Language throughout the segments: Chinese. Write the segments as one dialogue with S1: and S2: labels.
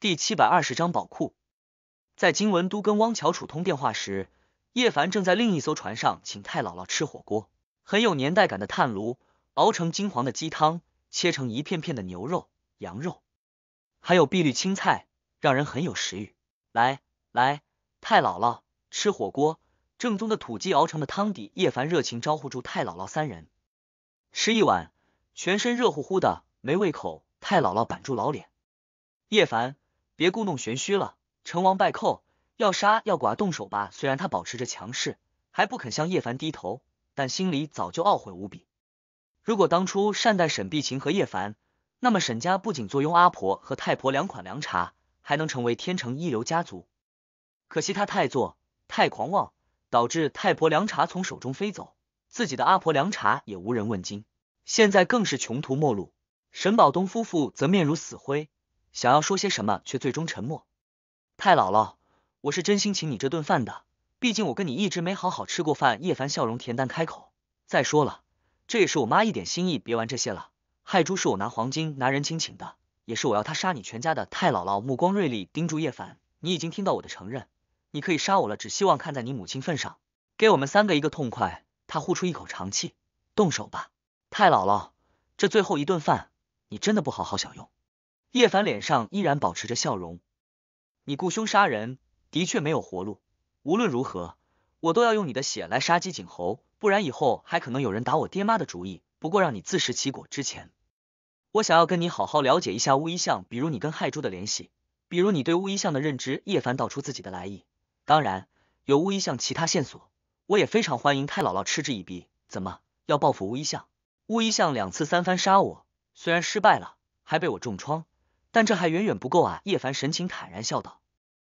S1: 第七百二十章宝库。在金文都跟汪乔楚通电话时，叶凡正在另一艘船上请太姥姥吃火锅。很有年代感的炭炉，熬成金黄的鸡汤，切成一片片的牛肉、羊肉，还有碧绿青菜，让人很有食欲。来来，太姥姥吃火锅，正宗的土鸡熬成的汤底。叶凡热情招呼住太姥姥三人，吃一碗，全身热乎乎的，没胃口。太姥姥板住老脸，叶凡。别故弄玄虚了，成王败寇，要杀要剐，动手吧！虽然他保持着强势，还不肯向叶凡低头，但心里早就懊悔无比。如果当初善待沈碧琴和叶凡，那么沈家不仅坐拥阿婆和太婆两款凉茶，还能成为天成一流家族。可惜他太作，太狂妄，导致太婆凉茶从手中飞走，自己的阿婆凉茶也无人问津，现在更是穷途末路。沈宝东夫妇则面如死灰。想要说些什么，却最终沉默。太姥姥，我是真心请你这顿饭的，毕竟我跟你一直没好好吃过饭。叶凡笑容恬淡开口，再说了，这也是我妈一点心意，别玩这些了。害猪是我拿黄金拿人情请的，也是我要他杀你全家的。太姥姥目光锐利盯住叶凡，你已经听到我的承认，你可以杀我了，只希望看在你母亲份上，给我们三个一个痛快。他呼出一口长气，动手吧。太姥姥，这最后一顿饭，你真的不好好享用。叶凡脸上依然保持着笑容。你雇凶杀人，的确没有活路。无论如何，我都要用你的血来杀鸡儆猴，不然以后还可能有人打我爹妈的主意。不过让你自食其果之前，我想要跟你好好了解一下乌衣巷，比如你跟害猪的联系，比如你对乌衣巷的认知。叶凡道出自己的来意，当然有乌衣巷其他线索，我也非常欢迎。太姥姥嗤之以鼻，怎么要报复乌衣巷？乌衣巷两次三番杀我，虽然失败了，还被我重创。但这还远远不够啊！叶凡神情坦然笑道：“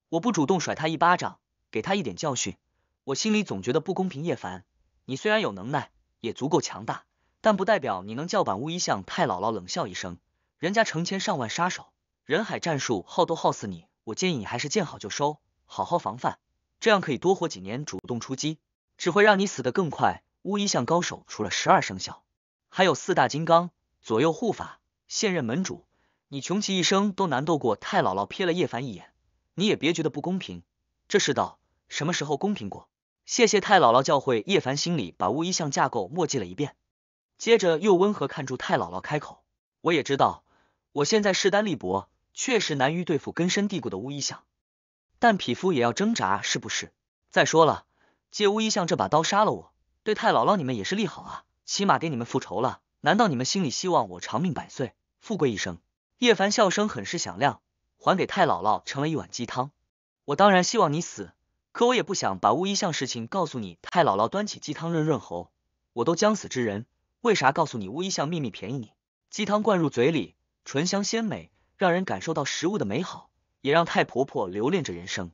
S1: 我不主动甩他一巴掌，给他一点教训，我心里总觉得不公平。叶凡，你虽然有能耐，也足够强大，但不代表你能叫板乌衣巷太姥姥。”冷笑一声，人家成千上万杀手，人海战术，耗都耗死你。我建议你还是见好就收，好好防范，这样可以多活几年。主动出击，只会让你死得更快。乌衣巷高手除了十二生肖，还有四大金刚、左右护法、现任门主。你穷其一生都难斗过太姥姥，瞥了叶凡一眼。你也别觉得不公平，这世道什么时候公平过？谢谢太姥姥教诲。叶凡心里把乌衣巷架构默记了一遍，接着又温和看住太姥姥开口：“我也知道，我现在势单力薄，确实难于对付根深蒂固的乌衣巷。但匹夫也要挣扎，是不是？再说了，借乌衣巷这把刀杀了我，对太姥姥你们也是利好啊，起码给你们复仇了。难道你们心里希望我长命百岁、富贵一生？”叶凡笑声很是响亮，还给太姥姥盛了一碗鸡汤。我当然希望你死，可我也不想把乌衣巷事情告诉你。太姥姥端起鸡汤润润喉，我都将死之人，为啥告诉你乌衣巷秘密便宜你？鸡汤灌入嘴里，醇香鲜美，让人感受到食物的美好，也让太婆婆留恋着人生，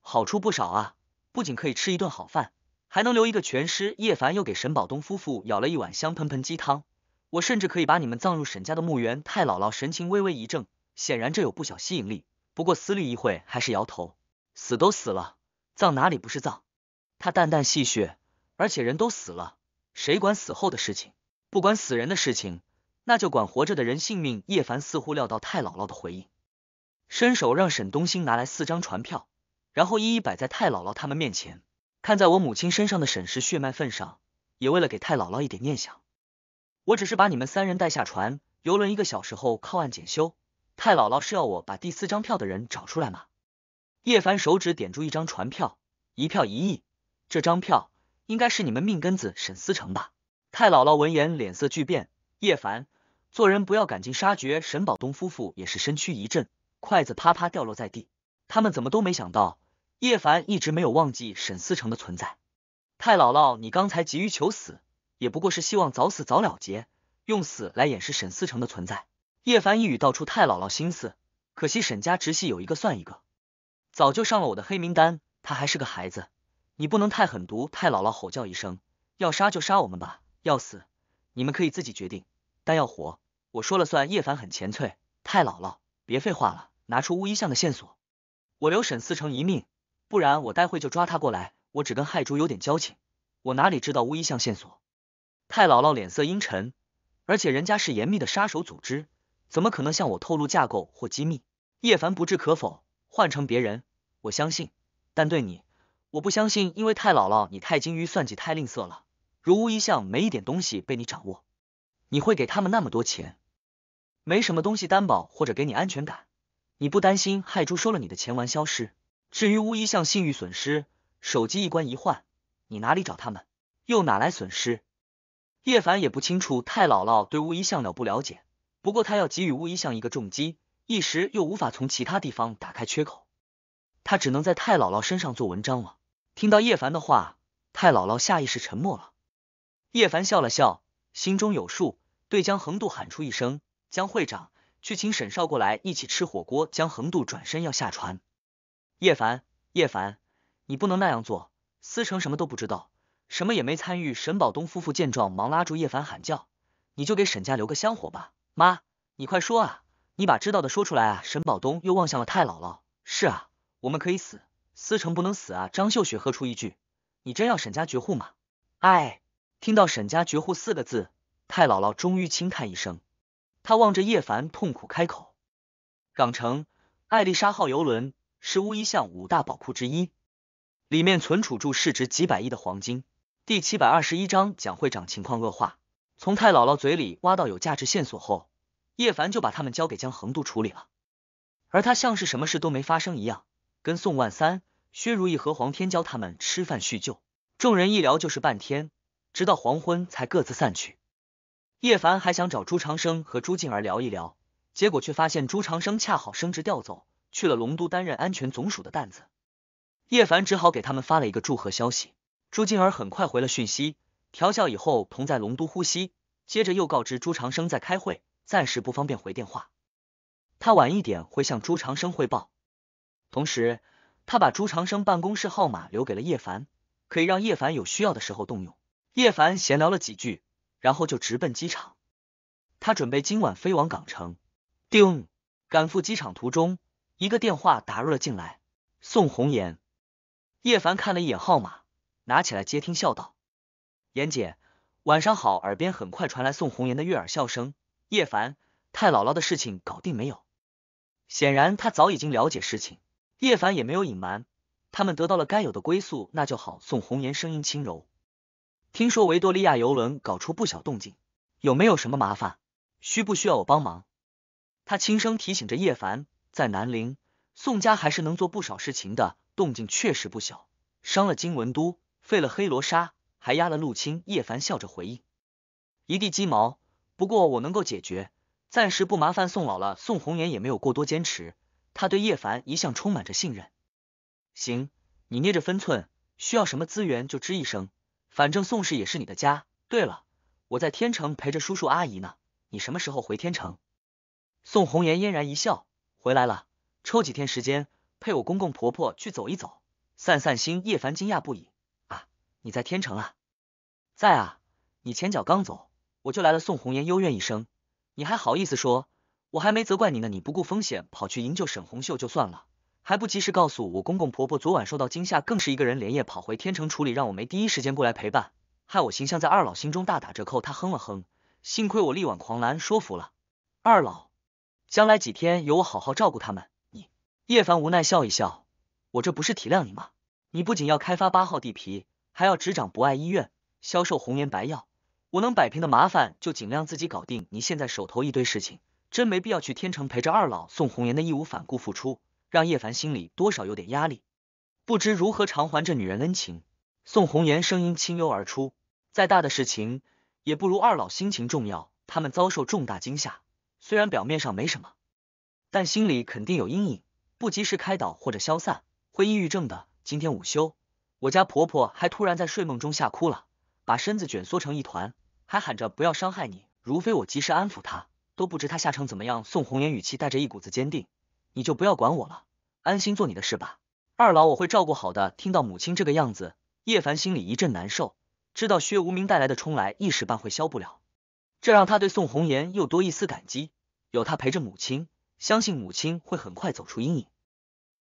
S1: 好处不少啊！不仅可以吃一顿好饭，还能留一个全尸。叶凡又给沈宝东夫妇舀了一碗香喷喷鸡汤。我甚至可以把你们葬入沈家的墓园。太姥姥神情微微一怔，显然这有不小吸引力。不过思虑一会，还是摇头。死都死了，葬哪里不是葬？他淡淡戏谑。而且人都死了，谁管死后的事情？不管死人的事情，那就管活着的人性命。叶凡似乎料到太姥姥的回应，伸手让沈东兴拿来四张船票，然后一一摆在太姥姥他们面前。看在我母亲身上的沈氏血脉份上，也为了给太姥姥一点念想。我只是把你们三人带下船，游轮一个小时后靠岸检修。太姥姥是要我把第四张票的人找出来吗？叶凡手指点住一张船票，一票一亿，这张票应该是你们命根子沈思成吧？太姥姥闻言脸色巨变。叶凡，做人不要赶尽杀绝。沈宝东夫妇也是身躯一震，筷子啪啪掉落在地。他们怎么都没想到，叶凡一直没有忘记沈思成的存在。太姥姥，你刚才急于求死。也不过是希望早死早了结，用死来掩饰沈思成的存在。叶凡一语道出太姥姥心思，可惜沈家直系有一个算一个，早就上了我的黑名单。他还是个孩子，你不能太狠毒。太姥姥吼叫一声：“要杀就杀我们吧，要死你们可以自己决定，但要活我说了算。”叶凡很前脆，太姥姥，别废话了，拿出乌衣巷的线索。我留沈思成一命，不然我待会就抓他过来。我只跟亥珠有点交情，我哪里知道乌衣巷线索？太姥姥脸色阴沉，而且人家是严密的杀手组织，怎么可能向我透露架构或机密？叶凡不置可否。换成别人，我相信，但对你，我不相信。因为太姥姥，你太精于算计，太吝啬了。如无一项，没一点东西被你掌握，你会给他们那么多钱？没什么东西担保或者给你安全感，你不担心害猪收了你的钱玩消失？至于无一项信誉损失，手机一关一换，你哪里找他们？又哪来损失？叶凡也不清楚太姥姥对乌衣巷了不了解，不过他要给予乌衣巷一个重击，一时又无法从其他地方打开缺口，他只能在太姥姥身上做文章了。听到叶凡的话，太姥姥下意识沉默了。叶凡笑了笑，心中有数，对江恒度喊出一声：“江会长，去请沈少过来一起吃火锅。”江恒度转身要下船。叶凡，叶凡，你不能那样做，思成什么都不知道。什么也没参与。沈宝东夫妇见状，忙拉住叶凡喊叫：“你就给沈家留个香火吧！”“妈，你快说啊！你把知道的说出来啊！”沈宝东又望向了太姥姥：“是啊，我们可以死，思成不能死啊！”张秀雪喝出一句：“你真要沈家绝户吗？”哎，听到“沈家绝户”四个字，太姥姥终于轻叹一声，她望着叶凡痛苦开口：“港城艾丽莎号游轮是乌衣巷五大宝库之一，里面存储住市值几百亿的黄金。”第七百二十一章，蒋会长情况恶化，从太姥姥嘴里挖到有价值线索后，叶凡就把他们交给江横渡处理了。而他像是什么事都没发生一样，跟宋万三、薛如意和黄天骄他们吃饭叙旧。众人一聊就是半天，直到黄昏才各自散去。叶凡还想找朱长生和朱静儿聊一聊，结果却发现朱长生恰好升职调走，去了龙都担任安全总署的担子。叶凡只好给他们发了一个祝贺消息。朱静儿很快回了讯息，调笑以后同在龙都呼吸，接着又告知朱长生在开会，暂时不方便回电话，他晚一点会向朱长生汇报。同时，他把朱长生办公室号码留给了叶凡，可以让叶凡有需要的时候动用。叶凡闲聊了几句，然后就直奔机场，他准备今晚飞往港城。叮，赶赴机场途中，一个电话打入了进来，宋红颜。叶凡看了一眼号码。拿起来接听，笑道：“严姐，晚上好。”耳边很快传来宋红颜的悦耳笑声。叶凡，太姥姥的事情搞定没有？显然他早已经了解事情，叶凡也没有隐瞒。他们得到了该有的归宿，那就好。宋红颜声音轻柔：“听说维多利亚游轮搞出不小动静，有没有什么麻烦？需不需要我帮忙？”他轻声提醒着叶凡，在南陵宋家还是能做不少事情的，动静确实不小，伤了金文都。废了黑罗刹，还压了陆青。叶凡笑着回应：“一地鸡毛，不过我能够解决，暂时不麻烦宋老了。”宋红颜也没有过多坚持，他对叶凡一向充满着信任。行，你捏着分寸，需要什么资源就吱一声，反正宋氏也是你的家。对了，我在天城陪着叔叔阿姨呢，你什么时候回天城？宋红颜嫣然一笑：“回来了，抽几天时间陪我公公婆婆去走一走，散散心。”叶凡惊讶不已。你在天成啊，在啊！你前脚刚走，我就来了。宋红颜幽怨一声，你还好意思说？我还没责怪你呢，你不顾风险跑去营救沈红秀就算了，还不及时告诉我公公婆婆昨晚受到惊吓，更是一个人连夜跑回天成处理，让我没第一时间过来陪伴，害我形象在二老心中大打折扣。他哼了哼，幸亏我力挽狂澜，说服了二老，将来几天由我好好照顾他们。你，叶凡无奈笑一笑，我这不是体谅你吗？你不仅要开发八号地皮。还要执掌博爱医院，销售红颜白药，我能摆平的麻烦就尽量自己搞定。你现在手头一堆事情，真没必要去天成陪着二老。宋红颜的义无反顾付出，让叶凡心里多少有点压力，不知如何偿还这女人恩情。宋红颜声音清幽而出，再大的事情也不如二老心情重要。他们遭受重大惊吓，虽然表面上没什么，但心里肯定有阴影，不及时开导或者消散，会抑郁症的。今天午休。我家婆婆还突然在睡梦中吓哭了，把身子卷缩成一团，还喊着不要伤害你。如非我及时安抚她，都不知她吓成怎么样。宋红颜语气带着一股子坚定，你就不要管我了，安心做你的事吧。二老我会照顾好的。听到母亲这个样子，叶凡心里一阵难受，知道薛无名带来的冲来一时半会消不了，这让他对宋红颜又多一丝感激。有他陪着母亲，相信母亲会很快走出阴影。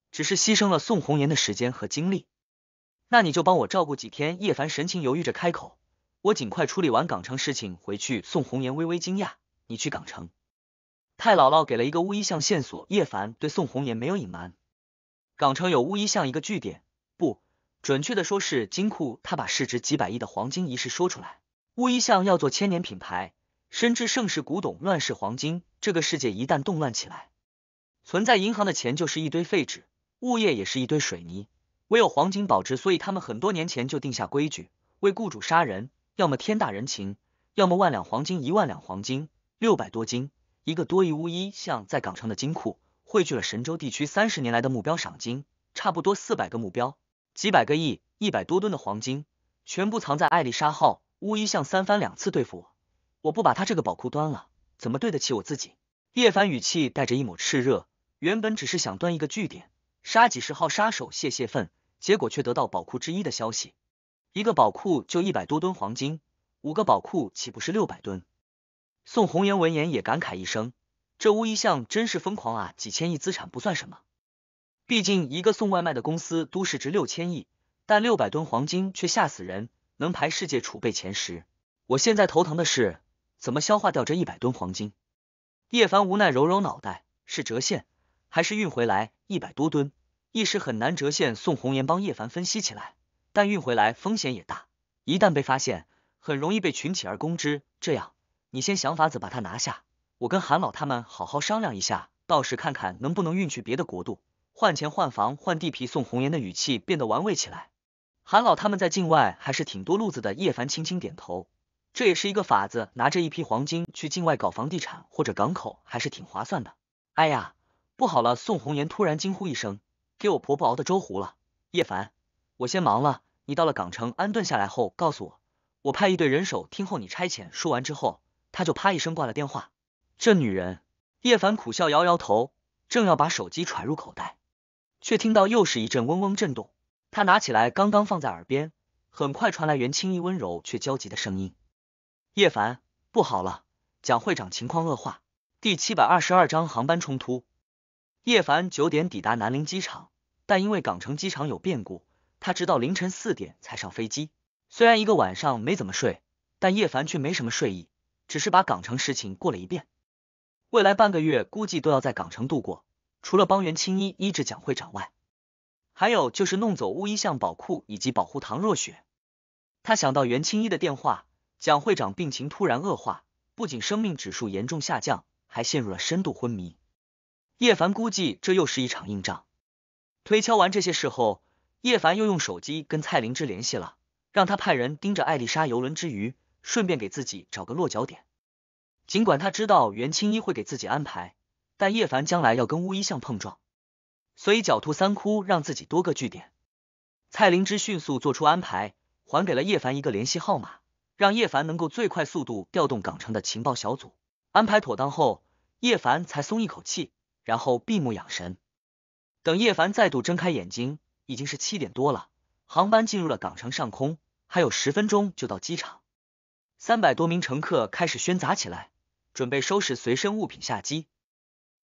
S1: 只是牺牲了宋红颜的时间和精力。那你就帮我照顾几天。叶凡神情犹豫着开口，我尽快处理完港城事情，回去。宋红颜微微惊讶，你去港城？太姥姥给了一个乌衣巷线索，叶凡对宋红颜没有隐瞒。港城有乌衣巷一个据点，不准确的说是金库。他把市值几百亿的黄金一事说出来，乌衣巷要做千年品牌，深知盛世古董，乱世黄金。这个世界一旦动乱起来，存在银行的钱就是一堆废纸，物业也是一堆水泥。唯有黄金保值，所以他们很多年前就定下规矩：为雇主杀人，要么天大人情，要么万两黄金。一万两黄金，六百多斤。一个多亿乌衣巷在港城的金库，汇聚了神州地区三十年来的目标赏金，差不多四百个目标，几百个亿，一百多吨的黄金，全部藏在艾丽莎号。乌衣巷三番两次对付我，我不把他这个宝库端了，怎么对得起我自己？叶凡语气带着一抹炽热，原本只是想端一个据点，杀几十号杀手泄泄愤。结果却得到宝库之一的消息，一个宝库就一百多吨黄金，五个宝库岂不是六百吨？宋红颜闻言也感慨一声：“这乌衣巷真是疯狂啊！几千亿资产不算什么，毕竟一个送外卖的公司都市值六千亿，但六百吨黄金却吓死人，能排世界储备前十。我现在头疼的是怎么消化掉这一百吨黄金。”叶凡无奈揉揉脑袋，是折现，还是运回来一百多吨？一时很难折现，宋红颜帮叶凡分析起来，但运回来风险也大，一旦被发现，很容易被群起而攻之。这样，你先想法子把他拿下，我跟韩老他们好好商量一下，到时看看能不能运去别的国度，换钱、换房、换地皮。宋红颜的语气变得玩味起来。韩老他们在境外还是挺多路子的。叶凡轻轻点头，这也是一个法子，拿着一批黄金去境外搞房地产或者港口，还是挺划算的。哎呀，不好了！宋红颜突然惊呼一声。给我婆婆熬的粥糊了，叶凡，我先忙了。你到了港城安顿下来后，告诉我，我派一队人手听候你差遣。说完之后，他就啪一声挂了电话。这女人，叶凡苦笑，摇摇头，正要把手机揣入口袋，却听到又是一阵嗡嗡震动。他拿起来，刚刚放在耳边，很快传来袁青衣温柔却焦急的声音：“叶凡，不好了，蒋会长情况恶化。”第七百二十二章航班冲突。叶凡九点抵达南宁机场，但因为港城机场有变故，他直到凌晨四点才上飞机。虽然一个晚上没怎么睡，但叶凡却没什么睡意，只是把港城事情过了一遍。未来半个月估计都要在港城度过，除了帮袁青衣医治蒋会长外，还有就是弄走乌衣巷宝库以及保护唐若雪。他想到袁青衣的电话，蒋会长病情突然恶化，不仅生命指数严重下降，还陷入了深度昏迷。叶凡估计这又是一场硬仗。推敲完这些事后，叶凡又用手机跟蔡灵芝联系了，让他派人盯着艾丽莎游轮之余，顺便给自己找个落脚点。尽管他知道袁青衣会给自己安排，但叶凡将来要跟巫医相碰撞，所以狡兔三窟，让自己多个据点。蔡灵芝迅速做出安排，还给了叶凡一个联系号码，让叶凡能够最快速度调动港城的情报小组。安排妥当后，叶凡才松一口气。然后闭目养神，等叶凡再度睁开眼睛，已经是七点多了。航班进入了港城上空，还有十分钟就到机场。三百多名乘客开始喧杂起来，准备收拾随身物品下机。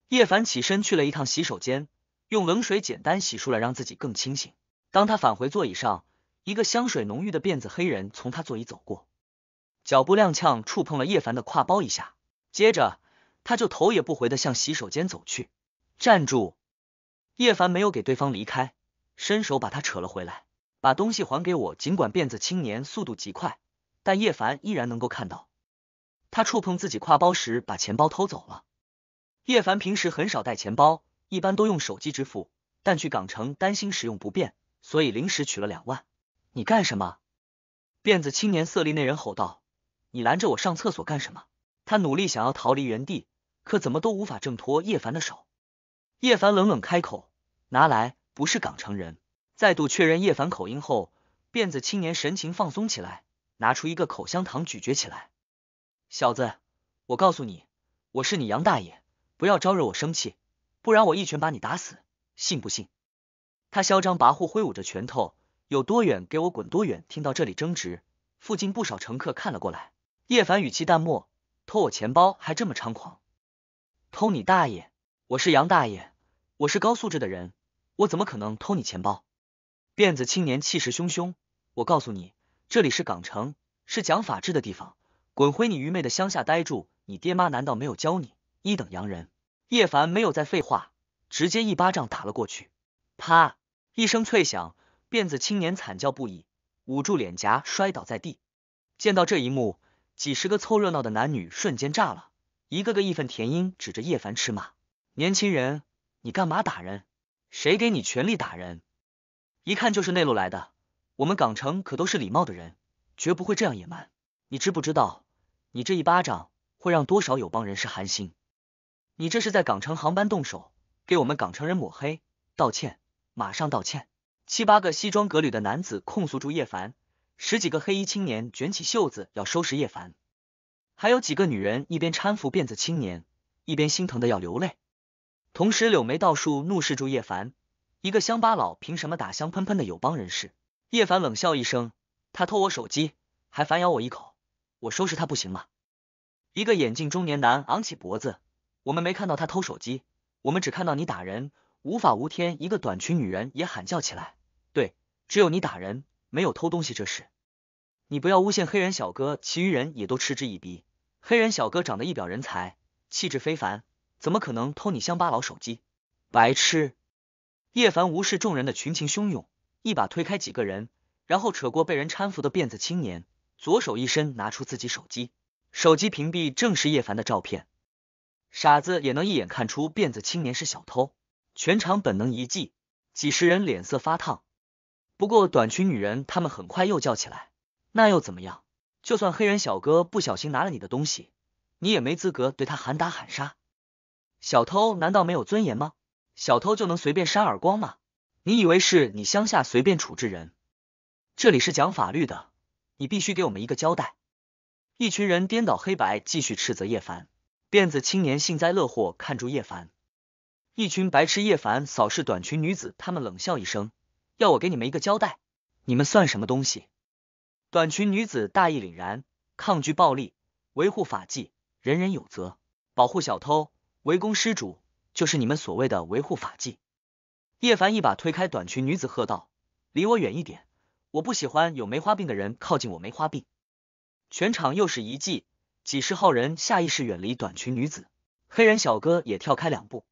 S1: 叶凡起身去了一趟洗手间，用冷水简单洗漱了，让自己更清醒。当他返回座椅上，一个香水浓郁的辫子黑人从他座椅走过，脚步踉跄，触碰了叶凡的挎包一下，接着他就头也不回的向洗手间走去。站住！叶凡没有给对方离开，伸手把他扯了回来，把东西还给我。尽管辫子青年速度极快，但叶凡依然能够看到，他触碰自己挎包时把钱包偷走了。叶凡平时很少带钱包，一般都用手机支付，但去港城担心使用不便，所以临时取了两万。你干什么？辫子青年色厉内人吼道：“你拦着我上厕所干什么？”他努力想要逃离原地，可怎么都无法挣脱叶凡的手。叶凡冷冷开口：“拿来，不是港城人。”再度确认叶凡口音后，辫子青年神情放松起来，拿出一个口香糖咀嚼起来。小子，我告诉你，我是你杨大爷，不要招惹我生气，不然我一拳把你打死，信不信？他嚣张跋扈，挥舞着拳头，有多远给我滚多远。听到这里争执，附近不少乘客看了过来。叶凡语气淡漠：“偷我钱包还这么猖狂，偷你大爷！”我是杨大爷，我是高素质的人，我怎么可能偷你钱包？辫子青年气势汹汹，我告诉你，这里是港城，是讲法治的地方，滚回你愚昧的乡下呆住！你爹妈难道没有教你？一等洋人叶凡没有再废话，直接一巴掌打了过去，啪一声脆响，辫子青年惨叫不已，捂住脸颊摔倒在地。见到这一幕，几十个凑热闹的男女瞬间炸了，一个个义愤填膺，指着叶凡吃骂。年轻人，你干嘛打人？谁给你权利打人？一看就是内陆来的，我们港城可都是礼貌的人，绝不会这样野蛮。你知不知道，你这一巴掌会让多少友邦人士寒心？你这是在港城航班动手，给我们港城人抹黑。道歉，马上道歉！七八个西装革履的男子控诉住叶凡，十几个黑衣青年卷起袖子要收拾叶凡，还有几个女人一边搀扶辫子青年，一边心疼的要流泪。同时，柳眉倒竖，怒视住叶凡。一个乡巴佬凭什么打香喷喷的友邦人士？叶凡冷笑一声，他偷我手机，还反咬我一口，我收拾他不行吗？一个眼镜中年男昂起脖子，我们没看到他偷手机，我们只看到你打人，无法无天。一个短裙女人也喊叫起来，对，只有你打人，没有偷东西这事，你不要诬陷黑人小哥。其余人也都嗤之以鼻。黑人小哥长得一表人才，气质非凡。怎么可能偷你乡巴佬手机？白痴！叶凡无视众人的群情汹涌，一把推开几个人，然后扯过被人搀扶的辫子青年，左手一伸，拿出自己手机，手机屏蔽正是叶凡的照片。傻子也能一眼看出辫子青年是小偷。全场本能一悸，几十人脸色发烫。不过短裙女人他们很快又叫起来：“那又怎么样？就算黑人小哥不小心拿了你的东西，你也没资格对他喊打喊杀。”小偷难道没有尊严吗？小偷就能随便扇耳光吗？你以为是你乡下随便处置人？这里是讲法律的，你必须给我们一个交代！一群人颠倒黑白，继续斥责叶凡。辫子青年幸灾乐祸，看住叶凡。一群白痴！叶凡扫视短裙女子，他们冷笑一声：“要我给你们一个交代？你们算什么东西？”短裙女子大义凛然，抗拒暴力，维护法纪，人人有责，保护小偷。围攻施主，就是你们所谓的维护法纪。叶凡一把推开短裙女子，喝道：“离我远一点！我不喜欢有梅花病的人靠近我。梅花病。”全场又是一寂，几十号人下意识远离短裙女子。黑人小哥也跳开两步。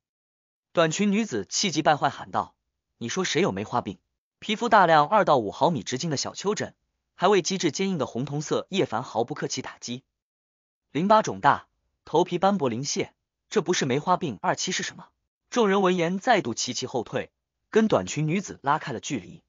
S1: 短裙女子气急败坏喊道：“你说谁有梅花病？皮肤大量二到五毫米直径的小丘疹，还未机智坚硬的红铜色。”叶凡毫不客气打击：淋巴肿大，头皮斑驳鳞屑。这不是梅花病二期是什么？众人闻言再度齐齐后退，跟短裙女子拉开了距离。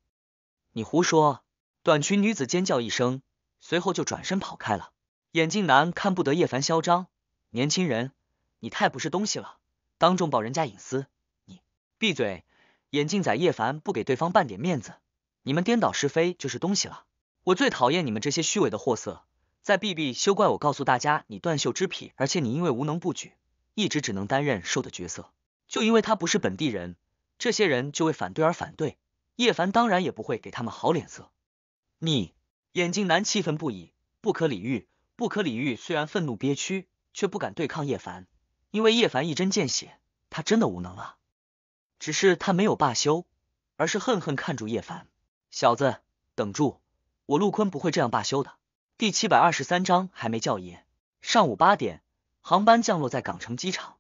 S1: 你胡说！短裙女子尖叫一声，随后就转身跑开了。眼镜男看不得叶凡嚣张，年轻人，你太不是东西了，当众爆人家隐私，你闭嘴！眼镜仔叶凡不给对方半点面子，你们颠倒是非就是东西了。我最讨厌你们这些虚伪的货色，再哔哔休怪我告诉大家你断袖之癖，而且你因为无能不举。一直只能担任兽的角色，就因为他不是本地人，这些人就为反对而反对。叶凡当然也不会给他们好脸色。你眼镜男气愤不已，不可理喻，不可理喻。虽然愤怒憋屈，却不敢对抗叶凡，因为叶凡一针见血，他真的无能啊。只是他没有罢休，而是恨恨看住叶凡小子，等住我陆坤不会这样罢休的。第七百二十三章还没叫爷，上午八点。航班降落在港城机场，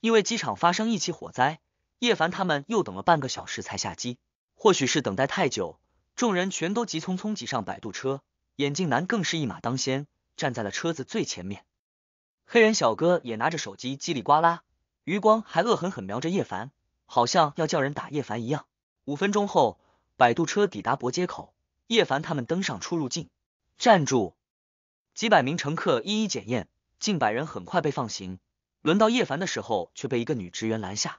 S1: 因为机场发生一起火灾，叶凡他们又等了半个小时才下机。或许是等待太久，众人全都急匆匆挤上摆渡车，眼镜男更是一马当先，站在了车子最前面。黑人小哥也拿着手机叽里呱啦，余光还恶狠狠瞄着叶凡，好像要叫人打叶凡一样。五分钟后，摆渡车抵达博街口，叶凡他们登上出入境。站住！几百名乘客一一检验。近百人很快被放行，轮到叶凡的时候却被一个女职员拦下。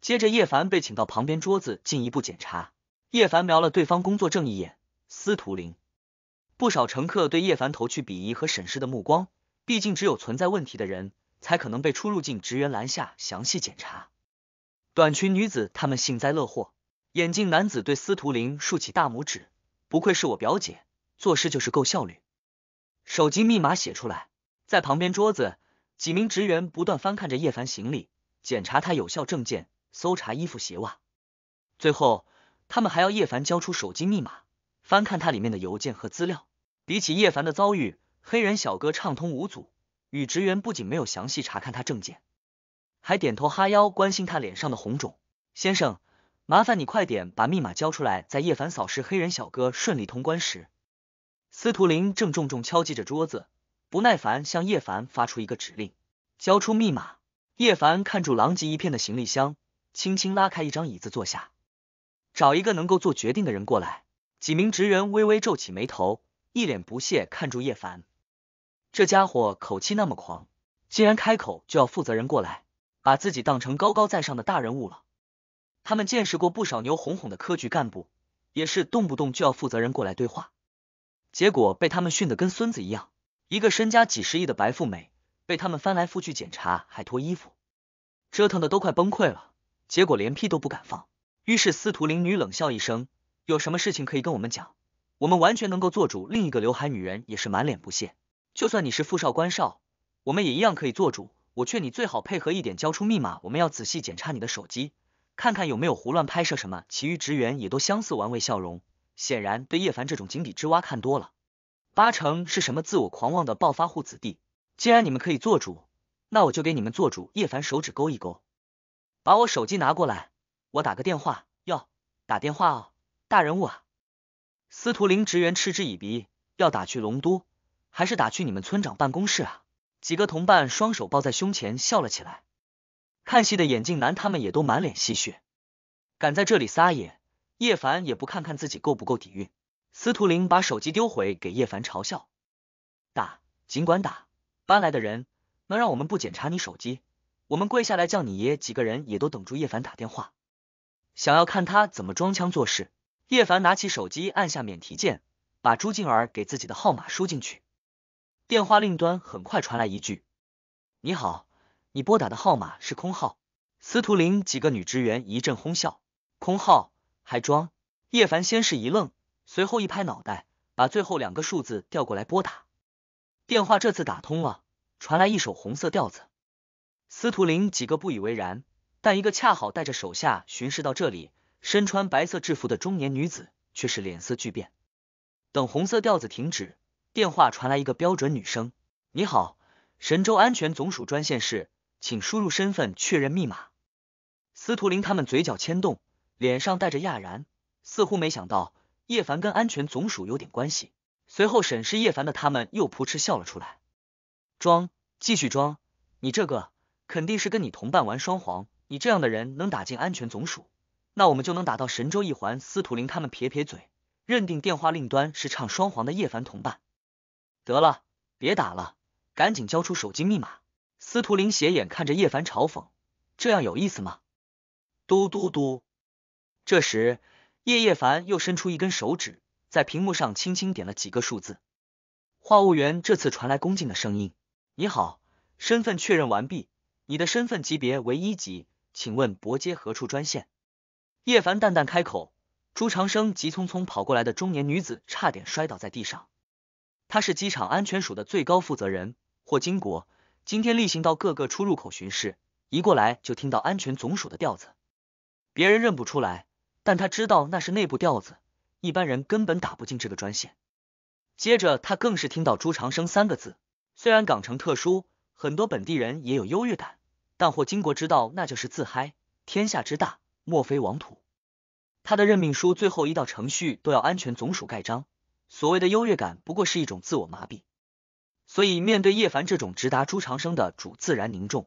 S1: 接着叶凡被请到旁边桌子进一步检查。叶凡瞄了对方工作证一眼，司徒玲。不少乘客对叶凡投去鄙夷和审视的目光，毕竟只有存在问题的人才可能被出入境职员拦下详细检查。短裙女子他们幸灾乐祸，眼镜男子对司徒玲竖起大拇指，不愧是我表姐，做事就是够效率。手机密码写出来。在旁边桌子，几名职员不断翻看着叶凡行李，检查他有效证件，搜查衣服鞋袜。最后，他们还要叶凡交出手机密码，翻看他里面的邮件和资料。比起叶凡的遭遇，黑人小哥畅通无阻，与职员不仅没有详细查看他证件，还点头哈腰，关心他脸上的红肿。先生，麻烦你快点把密码交出来。在叶凡扫视黑人小哥顺利通关时，司徒林正重重敲击着桌子。不耐烦向叶凡发出一个指令，交出密码。叶凡看住狼藉一片的行李箱，轻轻拉开一张椅子坐下，找一个能够做决定的人过来。几名职员微微皱起眉头，一脸不屑看住叶凡。这家伙口气那么狂，竟然开口就要负责人过来，把自己当成高高在上的大人物了。他们见识过不少牛哄哄的科局干部，也是动不动就要负责人过来对话，结果被他们训得跟孙子一样。一个身家几十亿的白富美，被他们翻来覆去检查，还脱衣服，折腾的都快崩溃了，结果连屁都不敢放。于是司徒灵女冷笑一声：“有什么事情可以跟我们讲？我们完全能够做主。”另一个刘海女人也是满脸不屑：“就算你是傅少官少，我们也一样可以做主。我劝你最好配合一点，交出密码，我们要仔细检查你的手机，看看有没有胡乱拍摄什么。”其余职员也都相似玩味笑容，显然对叶凡这种井底之蛙看多了。八成是什么自我狂妄的暴发户子弟？既然你们可以做主，那我就给你们做主。叶凡手指勾一勾，把我手机拿过来，我打个电话。哟，打电话哦，大人物啊！司徒林职员嗤之以鼻，要打去龙都，还是打去你们村长办公室啊？几个同伴双手抱在胸前笑了起来，看戏的眼镜男他们也都满脸戏谑，敢在这里撒野？叶凡也不看看自己够不够底蕴。司徒林把手机丢回给叶凡，嘲笑：“打，尽管打，搬来的人能让我们不检查你手机？我们跪下来叫你爷。”几个人也都等住叶凡打电话，想要看他怎么装腔作势。叶凡拿起手机，按下免提键，把朱静儿给自己的号码输进去。电话另一端很快传来一句：“你好，你拨打的号码是空号。”司徒林几个女职员一阵哄笑：“空号还装？”叶凡先是一愣。随后一拍脑袋，把最后两个数字调过来拨打电话，这次打通了，传来一首红色调子。司徒林几个不以为然，但一个恰好带着手下巡视到这里，身穿白色制服的中年女子却是脸色巨变。等红色调子停止，电话传来一个标准女声：“你好，神州安全总署专线室，请输入身份确认密码。”司徒林他们嘴角牵动，脸上带着讶然，似乎没想到。叶凡跟安全总署有点关系。随后审视叶凡的他们又扑哧笑了出来，装，继续装，你这个肯定是跟你同伴玩双簧。你这样的人能打进安全总署，那我们就能打到神州一环。司徒林他们撇撇嘴，认定电话另端是唱双簧的叶凡同伴。得了，别打了，赶紧交出手机密码。司徒林斜眼看着叶凡，嘲讽：这样有意思吗？嘟嘟嘟。这时。叶叶凡又伸出一根手指，在屏幕上轻轻点了几个数字。话务员这次传来恭敬的声音：“你好，身份确认完毕，你的身份级别为一级，请问伯接何处专线？”叶凡淡淡开口。朱长生急匆匆跑过来的中年女子差点摔倒在地上。她是机场安全署的最高负责人霍金国，今天例行到各个出入口巡视，一过来就听到安全总署的调子，别人认不出来。但他知道那是内部调子，一般人根本打不进这个专线。接着，他更是听到“朱长生”三个字。虽然港城特殊，很多本地人也有优越感，但霍金国知道那就是自嗨。天下之大，莫非王土。他的任命书最后一道程序都要安全总署盖章。所谓的优越感，不过是一种自我麻痹。所以，面对叶凡这种直达朱长生的主，自然凝重。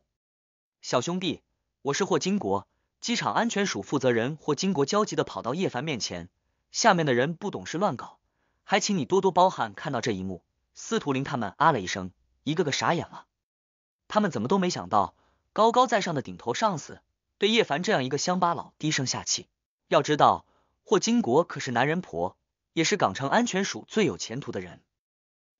S1: 小兄弟，我是霍金国。机场安全署负责人霍金国焦急地跑到叶凡面前，下面的人不懂事乱搞，还请你多多包涵。看到这一幕，司徒林他们啊了一声，一个个傻眼了。他们怎么都没想到，高高在上的顶头上司对叶凡这样一个乡巴佬低声下气。要知道，霍金国可是男人婆，也是港城安全署最有前途的人，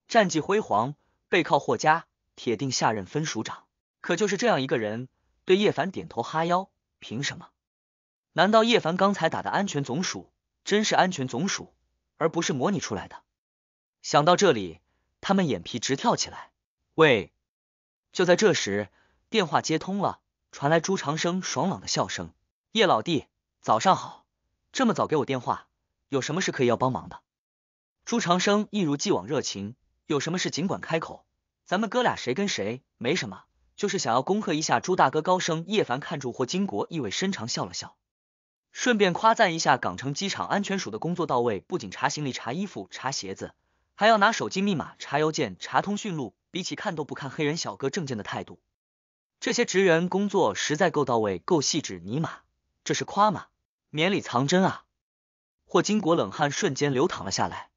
S1: 战绩辉煌，背靠霍家，铁定下任分署长。可就是这样一个人，对叶凡点头哈腰。凭什么？难道叶凡刚才打的安全总署真是安全总署，而不是模拟出来的？想到这里，他们眼皮直跳起来。喂！就在这时，电话接通了，传来朱长生爽朗的笑声：“叶老弟，早上好！这么早给我电话，有什么事可以要帮忙的？”朱长生一如既往热情，有什么事尽管开口，咱们哥俩谁跟谁没什么。就是想要恭贺一下朱大哥高升。叶凡看住霍金国，意味深长笑了笑，顺便夸赞一下港城机场安全署的工作到位。不仅查行李、查衣服、查鞋子，还要拿手机密码、查邮件、查通讯录。比起看都不看黑人小哥证件的态度，这些职员工作实在够到位、够细致。尼玛，这是夸吗？绵里藏针啊！霍金国冷汗瞬间流淌了下来。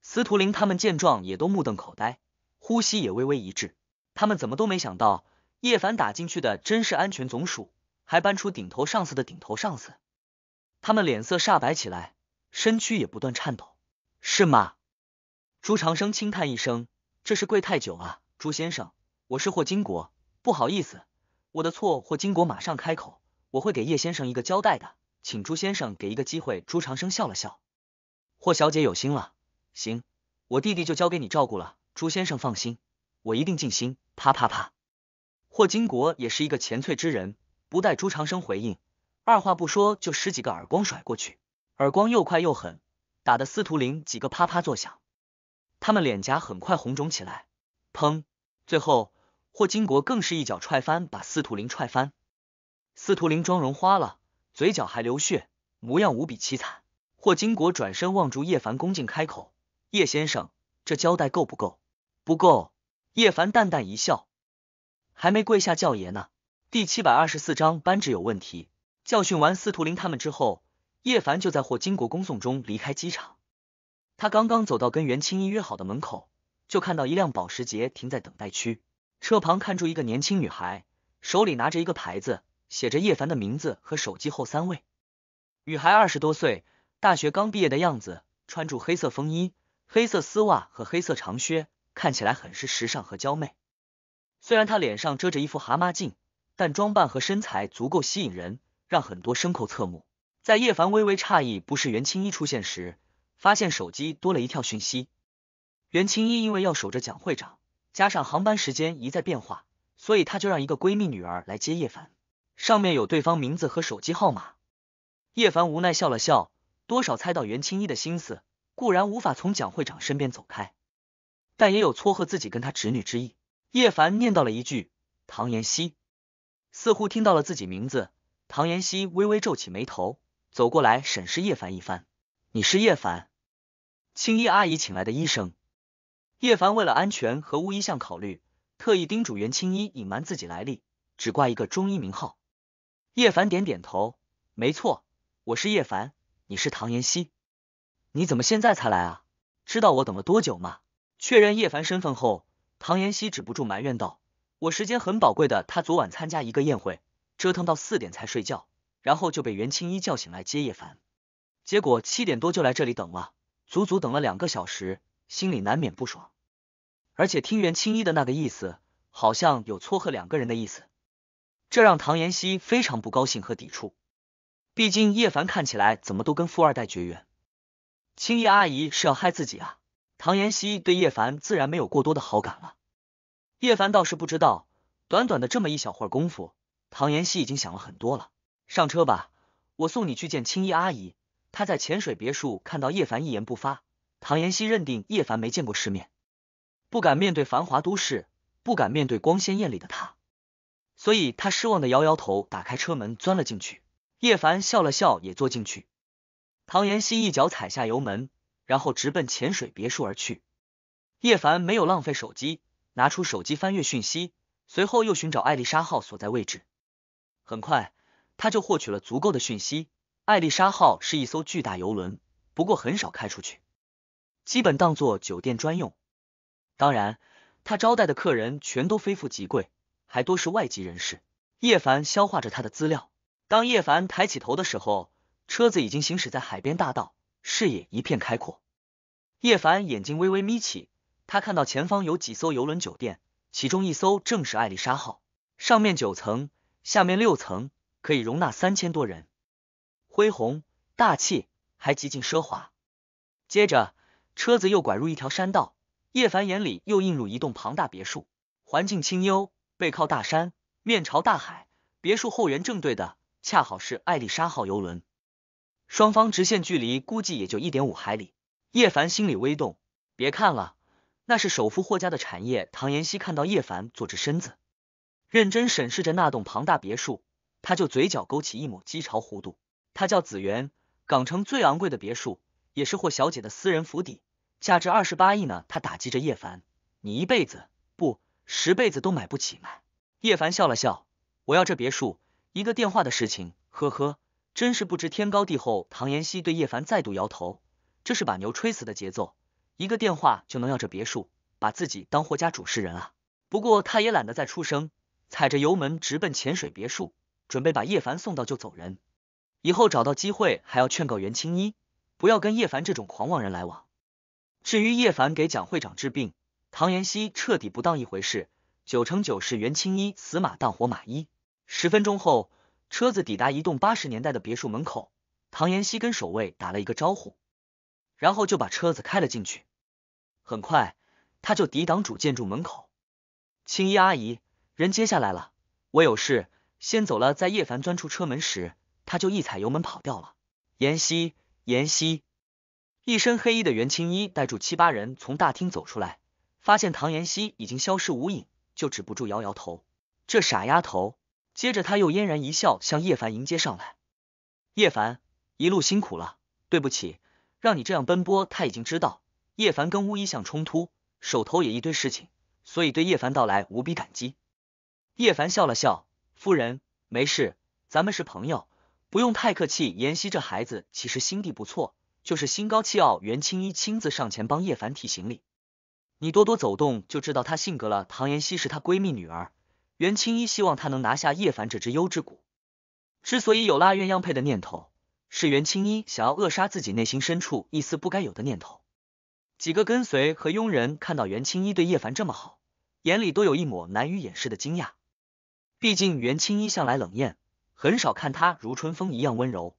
S1: 司徒林他们见状也都目瞪口呆，呼吸也微微一滞。他们怎么都没想到，叶凡打进去的真是安全总署，还搬出顶头上司的顶头上司。他们脸色煞白起来，身躯也不断颤抖。是吗？朱长生轻叹一声：“这是跪太久啊。”朱先生，我是霍金国，不好意思，我的错。霍金国马上开口：“我会给叶先生一个交代的，请朱先生给一个机会。”朱长生笑了笑：“霍小姐有心了，行，我弟弟就交给你照顾了。”朱先生放心，我一定尽心。啪啪啪！霍金国也是一个前脆之人，不待朱长生回应，二话不说就十几个耳光甩过去，耳光又快又狠，打得司徒林几个啪啪作响，他们脸颊很快红肿起来。砰！最后霍金国更是一脚踹翻，把司徒林踹翻。司徒林妆容花了，嘴角还流血，模样无比凄惨。霍金国转身望住叶凡，恭敬开口：“叶先生，这交代够不够？不够。”叶凡淡淡一笑，还没跪下叫爷呢。第七百二十四章扳指有问题。教训完司徒林他们之后，叶凡就在霍金国恭送中离开机场。他刚刚走到跟袁青衣约好的门口，就看到一辆保时捷停在等待区，车旁看住一个年轻女孩，手里拿着一个牌子，写着叶凡的名字和手机后三位。女孩二十多岁，大学刚毕业的样子，穿着黑色风衣、黑色丝袜和黑色长靴。看起来很是时尚和娇媚，虽然她脸上遮着一副蛤蟆镜，但装扮和身材足够吸引人，让很多牲口侧目。在叶凡微微诧异，不是袁青衣出现时，发现手机多了一条讯息。袁青衣因为要守着蒋会长，加上航班时间一再变化，所以她就让一个闺蜜女儿来接叶凡。上面有对方名字和手机号码。叶凡无奈笑了笑，多少猜到袁青衣的心思，固然无法从蒋会长身边走开。但也有撮合自己跟他侄女之意。叶凡念叨了一句：“唐妍希。”似乎听到了自己名字，唐妍希微微皱起眉头，走过来审视叶凡一番：“你是叶凡，青衣阿姨请来的医生。”叶凡为了安全和巫医巷考虑，特意叮嘱袁青衣隐瞒自己来历，只挂一个中医名号。叶凡点点头：“没错，我是叶凡。你是唐妍希，你怎么现在才来啊？知道我等了多久吗？”确认叶凡身份后，唐妍希止不住埋怨道：“我时间很宝贵的，他昨晚参加一个宴会，折腾到四点才睡觉，然后就被袁青衣叫醒来接叶凡，结果七点多就来这里等了，足足等了两个小时，心里难免不爽。而且听袁青衣的那个意思，好像有撮合两个人的意思，这让唐妍希非常不高兴和抵触。毕竟叶凡看起来怎么都跟富二代绝缘，青衣阿姨是要害自己啊。”唐妍希对叶凡自然没有过多的好感了，叶凡倒是不知道，短短的这么一小会儿功夫，唐妍希已经想了很多了。上车吧，我送你去见青衣阿姨，她在浅水别墅看到叶凡一言不发，唐妍希认定叶凡没见过世面，不敢面对繁华都市，不敢面对光鲜艳丽的他，所以他失望的摇摇头，打开车门钻了进去。叶凡笑了笑，也坐进去。唐妍希一脚踩下油门。然后直奔潜水别墅而去。叶凡没有浪费手机，拿出手机翻阅讯息，随后又寻找艾丽莎号所在位置。很快，他就获取了足够的讯息。艾丽莎号是一艘巨大游轮，不过很少开出去，基本当做酒店专用。当然，他招待的客人全都非富即贵，还多是外籍人士。叶凡消化着他的资料。当叶凡抬起头的时候，车子已经行驶在海边大道。视野一片开阔，叶凡眼睛微微眯起，他看到前方有几艘游轮酒店，其中一艘正是艾丽莎号，上面九层，下面六层，可以容纳三千多人，恢宏大气，还极尽奢华。接着，车子又拐入一条山道，叶凡眼里又映入一栋庞大别墅，环境清幽，背靠大山，面朝大海，别墅后园正对的恰好是艾丽莎号游轮。双方直线距离估计也就一点五海里。叶凡心里微动，别看了，那是首富霍家的产业。唐妍希看到叶凡坐直身子，认真审视着那栋庞大别墅，他就嘴角勾起一抹讥嘲弧度。他叫子源，港城最昂贵的别墅，也是霍小姐的私人府邸，价值二十八亿呢。他打击着叶凡：“你一辈子不，十辈子都买不起买。叶凡笑了笑：“我要这别墅，一个电话的事情。”呵呵。真是不知天高地厚！唐妍希对叶凡再度摇头，这是把牛吹死的节奏，一个电话就能要这别墅，把自己当霍家主事人啊！不过他也懒得再出声，踩着油门直奔浅水别墅，准备把叶凡送到就走人。以后找到机会还要劝告袁青衣，不要跟叶凡这种狂妄人来往。至于叶凡给蒋会长治病，唐妍希彻底不当一回事，九成九是袁青衣死马当活马医。十分钟后。车子抵达一栋八十年代的别墅门口，唐妍希跟守卫打了一个招呼，然后就把车子开了进去。很快，他就抵挡主建筑门口。青衣阿姨，人接下来了，我有事，先走了。在叶凡钻出车门时，他就一踩油门跑掉了。妍希，妍希，一身黑衣的袁青衣带住七八人从大厅走出来，发现唐妍希已经消失无影，就止不住摇摇头，这傻丫头。接着他又嫣然一笑，向叶凡迎接上来。叶凡一路辛苦了，对不起，让你这样奔波。他已经知道叶凡跟巫医像冲突，手头也一堆事情，所以对叶凡到来无比感激。叶凡笑了笑，夫人没事，咱们是朋友，不用太客气。妍希这孩子其实心地不错，就是心高气傲。袁青衣亲自上前帮叶凡提行李，你多多走动就知道他性格了。唐妍希是她闺蜜女儿。袁青衣希望他能拿下叶凡这只优质股。之所以有拉鸳鸯配的念头，是袁青衣想要扼杀自己内心深处一丝不该有的念头。几个跟随和佣人看到袁青衣对叶凡这么好，眼里都有一抹难以掩饰的惊讶。毕竟袁青衣向来冷艳，很少看他如春风一样温柔。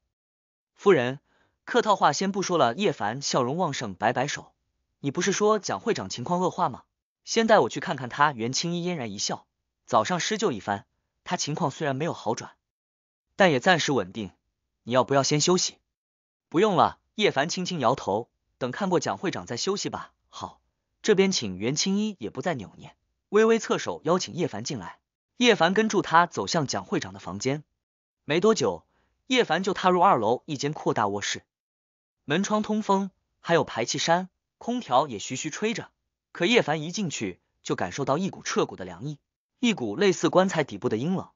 S1: 夫人，客套话先不说了。叶凡笑容旺盛，摆摆手：“你不是说蒋会长情况恶化吗？先带我去看看他。”袁青衣嫣然一笑。早上施救一番，他情况虽然没有好转，但也暂时稳定。你要不要先休息？不用了，叶凡轻轻摇头。等看过蒋会长再休息吧。好，这边请。袁青衣也不再扭捏，微微侧手邀请叶凡进来。叶凡跟住他走向蒋会长的房间。没多久，叶凡就踏入二楼一间扩大卧室，门窗通风，还有排气扇，空调也徐徐吹着。可叶凡一进去就感受到一股彻骨的凉意。一股类似棺材底部的阴冷，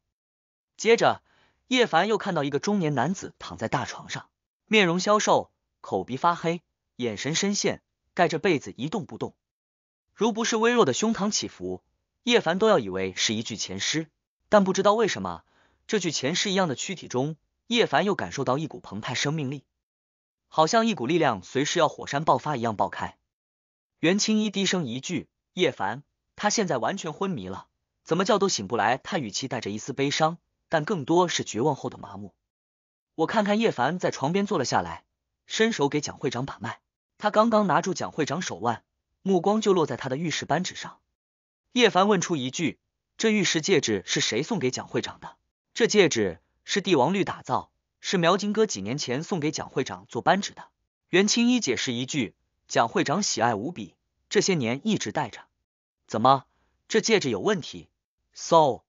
S1: 接着叶凡又看到一个中年男子躺在大床上，面容消瘦，口鼻发黑，眼神深陷，盖着被子一动不动。如不是微弱的胸膛起伏，叶凡都要以为是一具前尸。但不知道为什么，这具前尸一样的躯体中，叶凡又感受到一股澎湃生命力，好像一股力量随时要火山爆发一样爆开。袁青衣低声一句：“叶凡，他现在完全昏迷了。”怎么叫都醒不来，他语气带着一丝悲伤，但更多是绝望后的麻木。我看看叶凡在床边坐了下来，伸手给蒋会长把脉。他刚刚拿住蒋会长手腕，目光就落在他的玉石扳指上。叶凡问出一句：“这玉石戒指是谁送给蒋会长的？”“这戒指是帝王绿打造，是苗金哥几年前送给蒋会长做扳指的。”袁青衣解释一句：“蒋会长喜爱无比，这些年一直戴着。怎么，这戒指有问题？” so，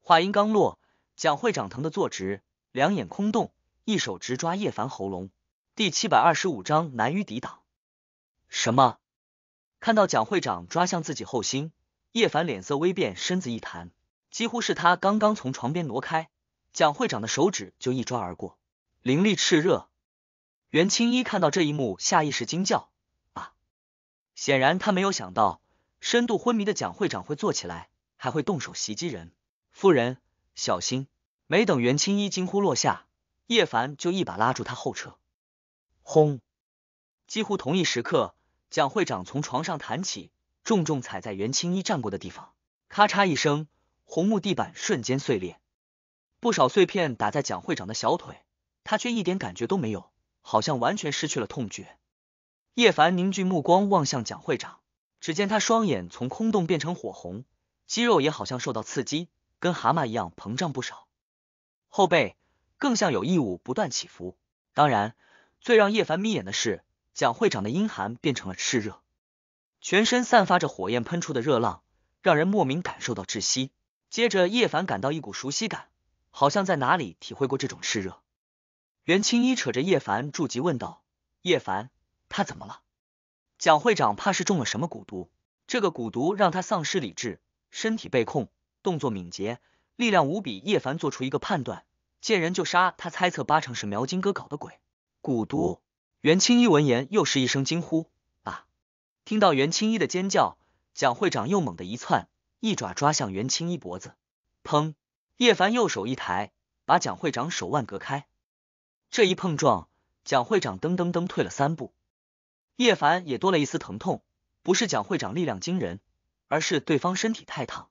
S1: 话音刚落，蒋会长疼得坐直，两眼空洞，一手直抓叶凡喉咙。第七百二十五章难于抵挡。什么？看到蒋会长抓向自己后心，叶凡脸色微变，身子一弹，几乎是他刚刚从床边挪开，蒋会长的手指就一抓而过，凌厉炽热。袁青衣看到这一幕，下意识惊叫，啊！”显然他没有想到深度昏迷的蒋会长会坐起来。还会动手袭击人，夫人小心！没等袁青衣惊呼落下，叶凡就一把拉住他后撤。轰！几乎同一时刻，蒋会长从床上弹起，重重踩在袁青衣站过的地方，咔嚓一声，红木地板瞬间碎裂，不少碎片打在蒋会长的小腿，他却一点感觉都没有，好像完全失去了痛觉。叶凡凝聚目光望向蒋会长，只见他双眼从空洞变成火红。肌肉也好像受到刺激，跟蛤蟆一样膨胀不少，后背更像有异物不断起伏。当然，最让叶凡眯眼的是，蒋会长的阴寒变成了炽热，全身散发着火焰喷出的热浪，让人莫名感受到窒息。接着，叶凡感到一股熟悉感，好像在哪里体会过这种炽热。袁青衣扯着叶凡住急问道：“叶凡，他怎么了？蒋会长怕是中了什么蛊毒，这个蛊毒让他丧失理智。”身体被控，动作敏捷，力量无比。叶凡做出一个判断，见人就杀。他猜测八成是苗金哥搞的鬼。蛊毒！袁青衣闻言又是一声惊呼啊！听到袁青衣的尖叫，蒋会长又猛地一窜，一爪抓向袁青衣脖子。砰！叶凡右手一抬，把蒋会长手腕隔开。这一碰撞，蒋会长噔噔噔退了三步。叶凡也多了一丝疼痛，不是蒋会长力量惊人。而是对方身体太烫，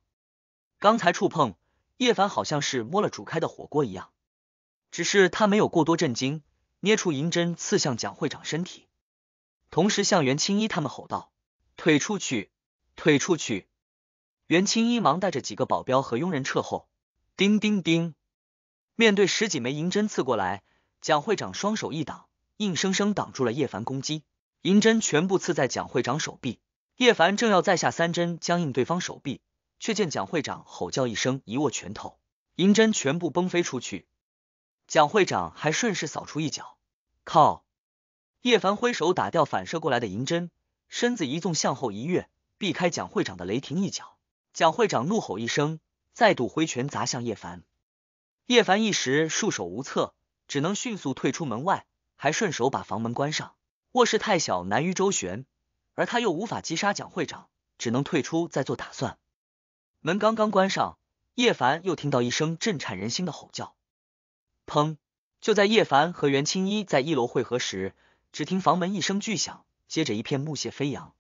S1: 刚才触碰叶凡好像是摸了煮开的火锅一样，只是他没有过多震惊，捏出银针刺向蒋会长身体，同时向袁青衣他们吼道：“退出去，退出去！”袁青衣忙带着几个保镖和佣人撤后。叮叮叮，面对十几枚银针刺过来，蒋会长双手一挡，硬生生挡住了叶凡攻击，银针全部刺在蒋会长手臂。叶凡正要再下三针僵硬对方手臂，却见蒋会长吼叫一声，一握拳头，银针全部崩飞出去。蒋会长还顺势扫出一脚，靠！叶凡挥手打掉反射过来的银针，身子一纵向后一跃，避开蒋会长的雷霆一脚。蒋会长怒吼一声，再度挥拳砸向叶凡。叶凡一时束手无策，只能迅速退出门外，还顺手把房门关上。卧室太小，难于周旋。而他又无法击杀蒋会长，只能退出再做打算。门刚刚关上，叶凡又听到一声震颤人心的吼叫，砰！就在叶凡和袁青衣在一楼汇合时，只听房门一声巨响，接着一片木屑飞扬，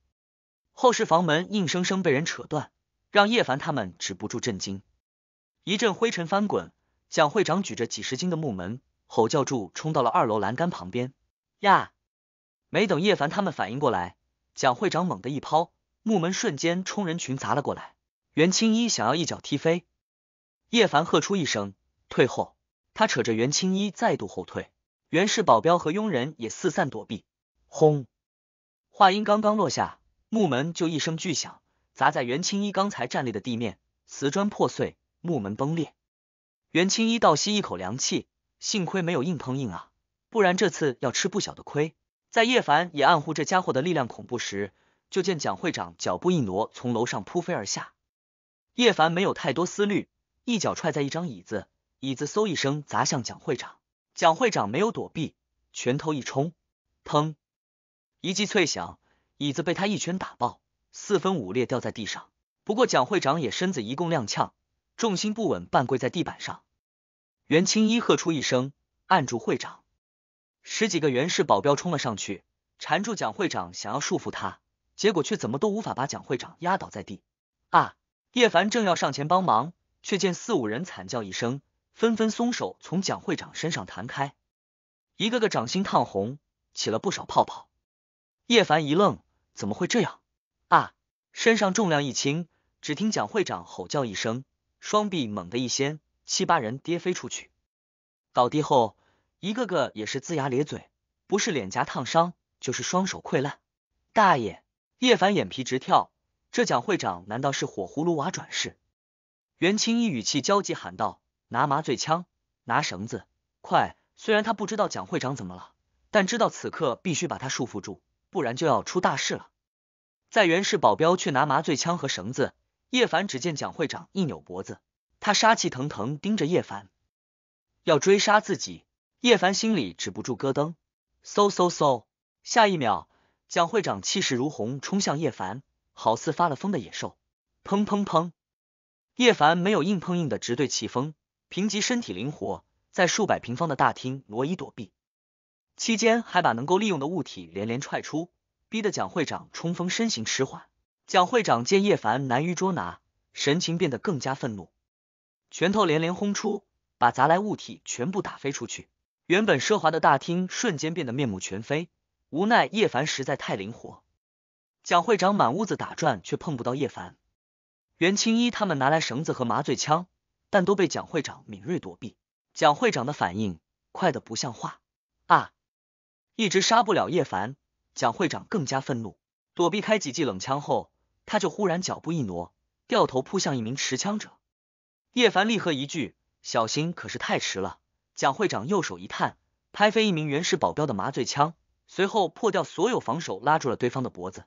S1: 后室房门硬生生被人扯断，让叶凡他们止不住震惊。一阵灰尘翻滚，蒋会长举着几十斤的木门，吼叫住冲到了二楼栏杆旁边。呀！没等叶凡他们反应过来。蒋会长猛地一抛，木门瞬间冲人群砸了过来。袁青衣想要一脚踢飞，叶凡喝出一声：“退后！”他扯着袁青衣再度后退。袁氏保镖和佣人也四散躲避。轰！话音刚刚落下，木门就一声巨响砸在袁青衣刚才站立的地面，瓷砖破碎，木门崩裂。袁青衣倒吸一口凉气，幸亏没有硬碰硬啊，不然这次要吃不小的亏。在叶凡也暗呼这家伙的力量恐怖时，就见蒋会长脚步一挪，从楼上扑飞而下。叶凡没有太多思虑，一脚踹在一张椅子，椅子嗖一声砸向蒋会长。蒋会长没有躲避，拳头一冲，砰，一记脆响，椅子被他一拳打爆，四分五裂掉在地上。不过蒋会长也身子一共踉跄，重心不稳，半跪在地板上。袁青一喝出一声，按住会长。十几个袁氏保镖冲了上去，缠住蒋会长，想要束缚他，结果却怎么都无法把蒋会长压倒在地。啊！叶凡正要上前帮忙，却见四五人惨叫一声，纷纷松手，从蒋会长身上弹开，一个个掌心烫红，起了不少泡泡。叶凡一愣，怎么会这样？啊！身上重量一轻，只听蒋会长吼叫一声，双臂猛的一掀，七八人跌飞出去，倒地后。一个个也是龇牙咧嘴，不是脸颊烫伤，就是双手溃烂。大爷，叶凡眼皮直跳，这蒋会长难道是火葫芦娃转世？袁青衣语气焦急喊道：“拿麻醉枪，拿绳子，快！”虽然他不知道蒋会长怎么了，但知道此刻必须把他束缚住，不然就要出大事了。在袁氏保镖去拿麻醉枪和绳子，叶凡只见蒋会长一扭脖子，他杀气腾腾盯着叶凡，要追杀自己。叶凡心里止不住咯噔，嗖嗖嗖！下一秒，蒋会长气势如虹冲向叶凡，好似发了疯的野兽。砰砰砰！叶凡没有硬碰硬的直对气风，凭借身体灵活，在数百平方的大厅挪移躲避。期间还把能够利用的物体连连踹出，逼得蒋会长冲锋身形迟缓。蒋会长见叶凡难于捉拿，神情变得更加愤怒，拳头连连轰出，把砸来物体全部打飞出去。原本奢华的大厅瞬间变得面目全非，无奈叶凡实在太灵活，蒋会长满屋子打转却碰不到叶凡。袁青一他们拿来绳子和麻醉枪，但都被蒋会长敏锐躲避。蒋会长的反应快的不像话，啊，一直杀不了叶凡，蒋会长更加愤怒。躲避开几记冷枪后，他就忽然脚步一挪，掉头扑向一名持枪者。叶凡厉喝一句：“小心！”可是太迟了。蒋会长右手一探，拍飞一名原始保镖的麻醉枪，随后破掉所有防守，拉住了对方的脖子。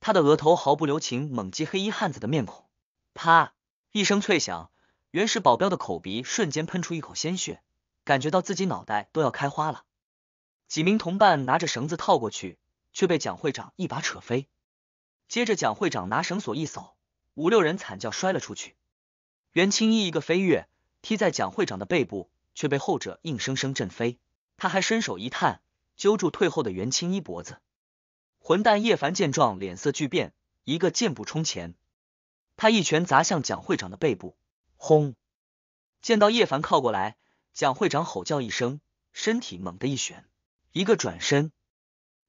S1: 他的额头毫不留情，猛击黑衣汉子的面孔，啪一声脆响，原始保镖的口鼻瞬间喷出一口鲜血，感觉到自己脑袋都要开花了。几名同伴拿着绳子套过去，却被蒋会长一把扯飞。接着，蒋会长拿绳索一扫，五六人惨叫摔了出去。袁青衣一个飞跃，踢在蒋会长的背部。却被后者硬生生震飞，他还伸手一探，揪住退后的袁青衣脖子。混蛋！叶凡见状，脸色巨变，一个箭步冲前，他一拳砸向蒋会长的背部。轰！见到叶凡靠过来，蒋会长吼叫一声，身体猛地一旋，一个转身，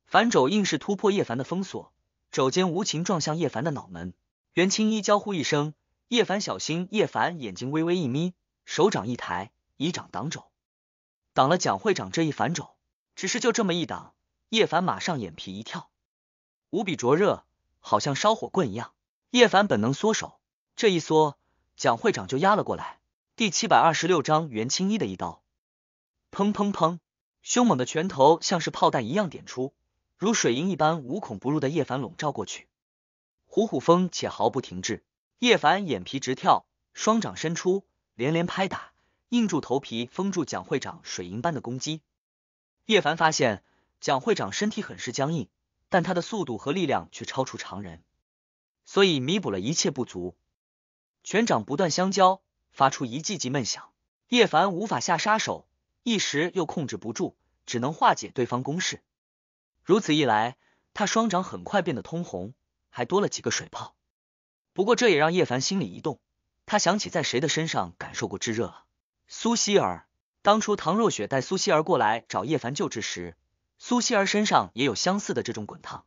S1: 反肘硬是突破叶凡的封锁，肘尖无情撞向叶凡的脑门。袁青衣娇呼一声：“叶凡，小心！”叶凡眼睛微微一眯，手掌一抬。以掌挡肘，挡了蒋会长这一反肘，只是就这么一挡，叶凡马上眼皮一跳，无比灼热，好像烧火棍一样。叶凡本能缩手，这一缩，蒋会长就压了过来。第七百二十六章袁青衣的一刀，砰砰砰，凶猛的拳头像是炮弹一样点出，如水银一般无孔不入的叶凡笼罩过去，虎虎风且毫不停滞。叶凡眼皮直跳，双掌伸出，连连拍打。硬住头皮，封住蒋会长水银般的攻击。叶凡发现，蒋会长身体很是僵硬，但他的速度和力量却超出常人，所以弥补了一切不足。拳掌不断相交，发出一记记闷响。叶凡无法下杀手，一时又控制不住，只能化解对方攻势。如此一来，他双掌很快变得通红，还多了几个水泡。不过这也让叶凡心里一动，他想起在谁的身上感受过炙热了。苏西儿当初唐若雪带苏西儿过来找叶凡救治时，苏西儿身上也有相似的这种滚烫，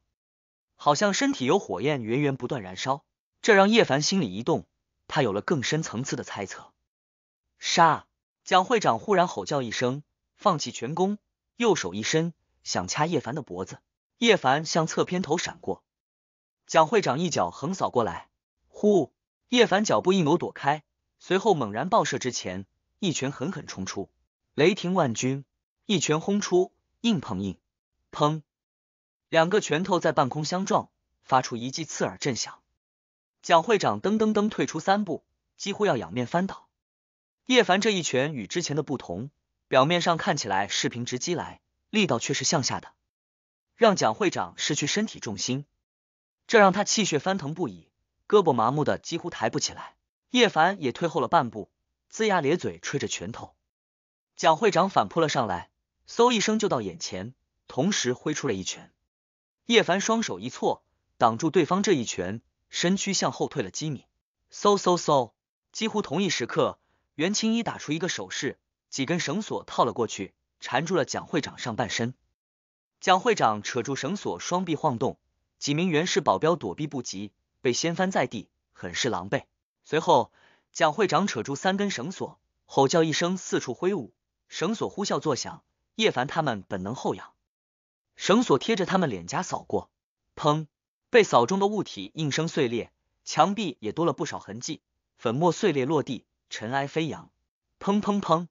S1: 好像身体有火焰源源不断燃烧，这让叶凡心里一动，他有了更深层次的猜测。杀！蒋会长忽然吼叫一声，放弃拳攻，右手一伸，想掐叶凡的脖子，叶凡向侧偏头闪过。蒋会长一脚横扫过来，呼！叶凡脚步一挪躲开，随后猛然爆射之前。一拳狠狠冲出，雷霆万钧！一拳轰出，硬碰硬！砰！两个拳头在半空相撞，发出一记刺耳震响。蒋会长噔噔噔退出三步，几乎要仰面翻倒。叶凡这一拳与之前的不同，表面上看起来是平直击来，力道却是向下的，让蒋会长失去身体重心，这让他气血翻腾不已，胳膊麻木的几乎抬不起来。叶凡也退后了半步。龇牙咧嘴，吹着拳头，蒋会长反扑了上来，嗖一声就到眼前，同时挥出了一拳。叶凡双手一错，挡住对方这一拳，身躯向后退了几米。嗖嗖嗖！几乎同一时刻，袁青衣打出一个手势，几根绳索套了过去，缠住了蒋会长上半身。蒋会长扯住绳索，双臂晃动，几名袁氏保镖躲避不及，被掀翻在地，很是狼狈。随后。蒋会长扯住三根绳索，吼叫一声，四处挥舞，绳索呼啸作响。叶凡他们本能后仰，绳索贴着他们脸颊扫过，砰，被扫中的物体应声碎裂，墙壁也多了不少痕迹，粉末碎裂落地，尘埃飞扬。砰砰砰！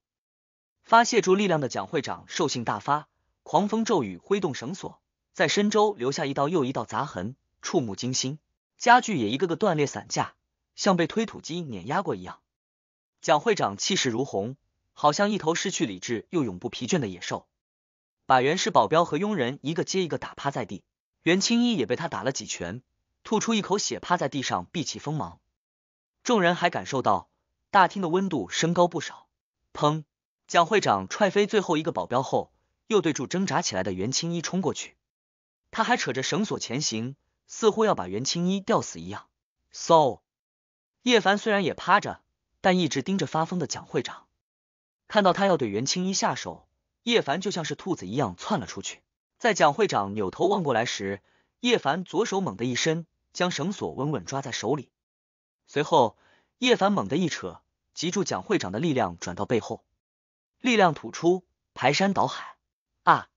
S1: 发泄住力量的蒋会长兽性大发，狂风骤雨挥动绳索，在深州留下一道又一道杂痕，触目惊心。家具也一个个断裂散架。像被推土机碾压过一样，蒋会长气势如虹，好像一头失去理智又永不疲倦的野兽，把袁氏保镖和佣人一个接一个打趴在地。袁青衣也被他打了几拳，吐出一口血，趴在地上避其锋芒。众人还感受到大厅的温度升高不少。砰！蒋会长踹飞最后一个保镖后，又对住挣扎起来的袁青衣冲过去，他还扯着绳索前行，似乎要把袁青衣吊死一样。so。叶凡虽然也趴着，但一直盯着发疯的蒋会长。看到他要对袁青衣下手，叶凡就像是兔子一样窜了出去。在蒋会长扭头望过来时，叶凡左手猛地一伸，将绳索稳稳抓在手里。随后，叶凡猛地一扯，集住蒋会长的力量转到背后，力量吐出，排山倒海。啊！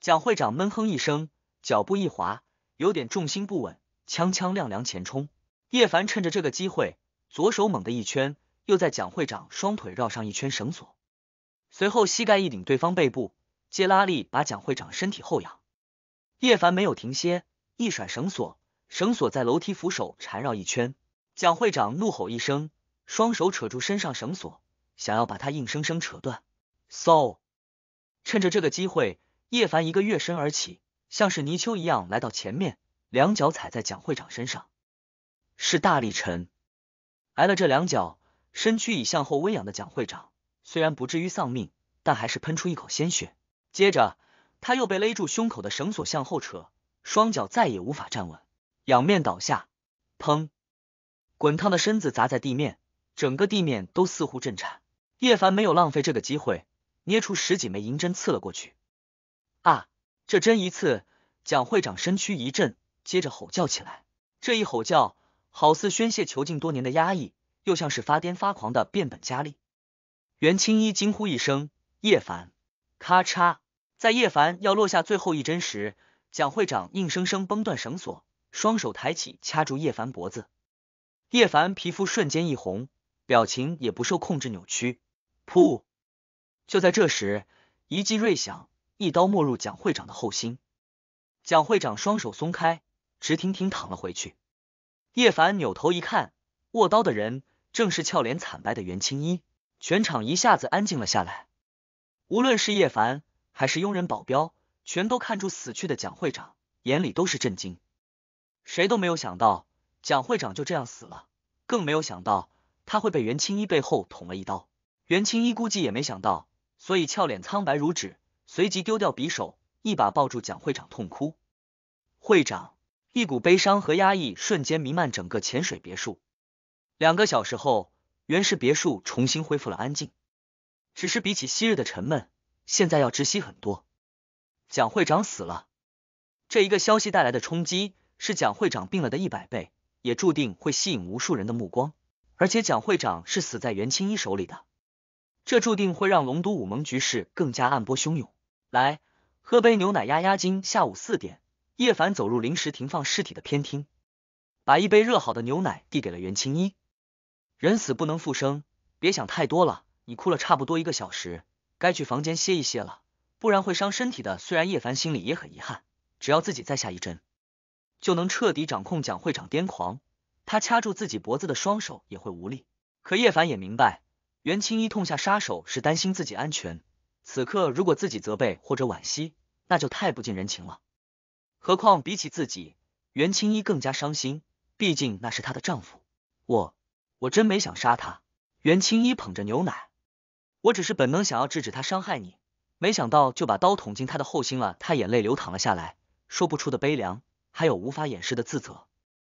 S1: 蒋会长闷哼一声，脚步一滑，有点重心不稳，踉踉前冲。叶凡趁着这个机会，左手猛地一圈，又在蒋会长双腿绕上一圈绳索，随后膝盖一顶对方背部，借拉力把蒋会长身体后仰。叶凡没有停歇，一甩绳索，绳索在楼梯扶手缠绕一圈。蒋会长怒吼一声，双手扯住身上绳索，想要把他硬生生扯断。so，趁着这个机会，叶凡一个跃身而起，像是泥鳅一样来到前面，两脚踩在蒋会长身上。是大力臣挨了这两脚，身躯已向后微仰的蒋会长，虽然不至于丧命，但还是喷出一口鲜血。接着他又被勒住胸口的绳索向后扯，双脚再也无法站稳，仰面倒下，砰！滚烫的身子砸在地面，整个地面都似乎震颤。叶凡没有浪费这个机会，捏出十几枚银针刺了过去。啊！这针一刺，蒋会长身躯一震，接着吼叫起来。这一吼叫。好似宣泄囚禁多年的压抑，又像是发癫发狂的变本加厉。袁青衣惊呼一声：“叶凡！”咔嚓，在叶凡要落下最后一针时，蒋会长硬生生崩断绳索，双手抬起掐住叶凡脖子。叶凡皮肤瞬间一红，表情也不受控制扭曲。噗！就在这时，一记锐响，一刀没入蒋会长的后心。蒋会长双手松开，直挺挺躺了回去。叶凡扭头一看，握刀的人正是俏脸惨白的袁青衣。全场一下子安静了下来。无论是叶凡还是佣人、保镖，全都看住死去的蒋会长，眼里都是震惊。谁都没有想到蒋会长就这样死了，更没有想到他会被袁青衣背后捅了一刀。袁青衣估计也没想到，所以俏脸苍白如纸，随即丢掉匕首，一把抱住蒋会长痛哭。会长。一股悲伤和压抑瞬间弥漫整个潜水别墅。两个小时后，原氏别墅重新恢复了安静，只是比起昔日的沉闷，现在要窒息很多。蒋会长死了，这一个消息带来的冲击是蒋会长病了的一百倍，也注定会吸引无数人的目光。而且蒋会长是死在袁青一手里的，这注定会让龙都武盟局势更加暗波汹涌。来，喝杯牛奶压压惊。下午四点。叶凡走入临时停放尸体的偏厅，把一杯热好的牛奶递给了袁青衣。人死不能复生，别想太多了。你哭了差不多一个小时，该去房间歇一歇了，不然会伤身体的。虽然叶凡心里也很遗憾，只要自己再下一针，就能彻底掌控蒋会长癫狂。他掐住自己脖子的双手也会无力。可叶凡也明白，袁青衣痛下杀手是担心自己安全。此刻如果自己责备或者惋惜，那就太不近人情了。何况比起自己，袁青衣更加伤心。毕竟那是她的丈夫。我，我真没想杀他。袁青衣捧着牛奶，我只是本能想要制止他伤害你，没想到就把刀捅进他的后心了。她眼泪流淌了下来，说不出的悲凉，还有无法掩饰的自责。